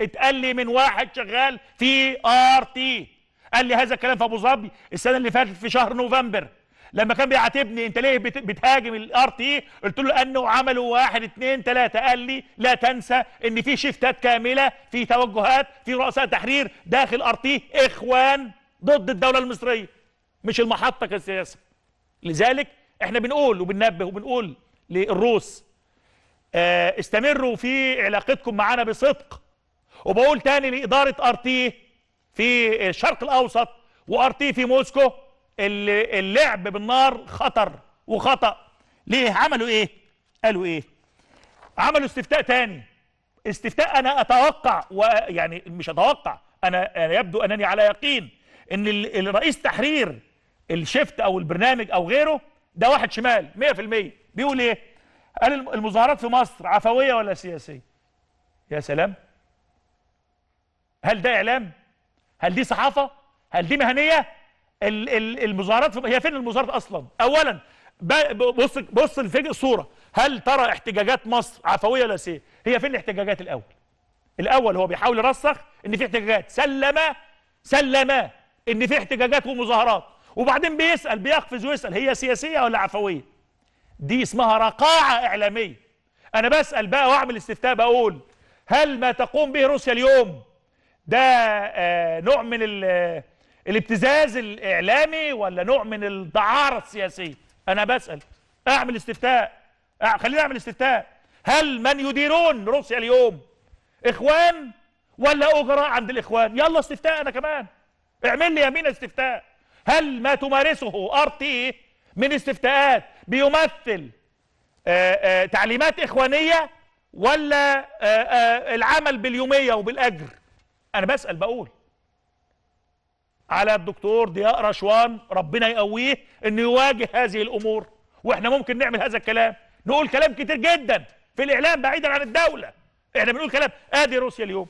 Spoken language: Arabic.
اتقال لي من واحد شغال في ار تي قال لي هذا الكلام في ابو ظبي السنه اللي فاتت في شهر نوفمبر لما كان بيعاتبني انت ليه بتهاجم الار تي قلت له انه عملوا واحد اثنين ثلاثه قال لي لا تنسى ان في شيفتات كامله في توجهات في رؤساء تحرير داخل ار تي اخوان ضد الدوله المصريه مش المحطه كسياسه لذلك احنا بنقول وبننبه وبنقول للروس آه، استمروا في علاقتكم معنا بصدق وبقول تاني لاداره تي في الشرق الاوسط تي في موسكو اللعب بالنار خطر وخطا ليه عملوا ايه قالوا ايه عملوا استفتاء تاني استفتاء انا اتوقع ويعني مش اتوقع انا, أنا يبدو انني على يقين ان الرئيس تحرير الشفت او البرنامج او غيره ده واحد شمال 100% بيقول ايه قال المظاهرات في مصر عفويه ولا سياسيه يا سلام هل ده اعلام هل دي صحافه هل دي مهنيه المظاهرات هي فين المظاهرات اصلا اولا بص بص الصوره هل ترى احتجاجات مصر عفويه ولا سيه هي فين الاحتجاجات الاول الاول هو بيحاول يرسخ ان في احتجاجات سلم سلم ان في احتجاجات ومظاهرات وبعدين بيسال بيقفز ويسال هي سياسيه ولا عفويه دي اسمها رقاعه اعلاميه انا بسال بقى واعمل استفتاء بقول هل ما تقوم به روسيا اليوم ده آه، نوع من الابتزاز الاعلامي ولا نوع من الدعاره السياسيه انا بسال اعمل استفتاء خلينا نعمل استفتاء هل من يديرون روسيا اليوم اخوان ولا اجراء عند الاخوان يلا استفتاء انا كمان اعمل لي يمين استفتاء هل ما تمارسه ار تي من استفتاءات بيمثل آآ آه، آآ آه، تعليمات اخوانيه ولا آآ العمل باليوميه وبالاجر انا بسال بقول على الدكتور ضياء رشوان ربنا يقويه انه يواجه هذه الامور واحنا ممكن نعمل هذا الكلام نقول كلام كتير جدا في الاعلام بعيدا عن الدوله احنا بنقول كلام ادي روسيا اليوم